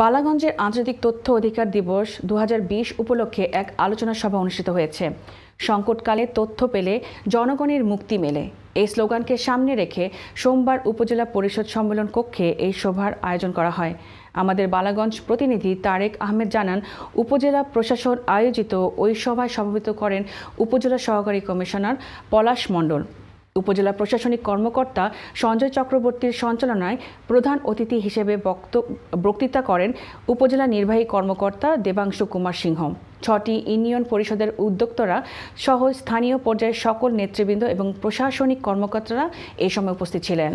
বালাগঞ্জের আন্তর্জাতিক তথ্য অধিকার দিবস দু উপলক্ষে এক আলোচনা সভা অনুষ্ঠিত হয়েছে সংকটকালে তথ্য পেলে জনগণের মুক্তি মেলে এই স্লোগানকে সামনে রেখে সোমবার উপজেলা পরিষদ সম্মেলন কক্ষে এই সভার আয়োজন করা হয় আমাদের বালাগঞ্জ প্রতিনিধি তারেক আহমেদ জানান উপজেলা প্রশাসন আয়োজিত ওই সভায় সমবেত করেন উপজেলা সহকারী কমিশনার পলাশ মণ্ডল উপজেলা প্রশাসনিক কর্মকর্তা সঞ্জয় চক্রবর্তীর সঞ্চালনায় প্রধান অতিথি হিসেবে বক্তৃতা করেন উপজেলা নির্বাহী কর্মকর্তা দেবাংশু কুমার সিংহ ছটি ইউনিয়ন পরিষদের উদ্যোক্তরা সহ স্থানীয় পর্যায়ের সকল নেতৃবৃন্দ এবং প্রশাসনিক কর্মকর্তারা এই সময় উপস্থিত ছিলেন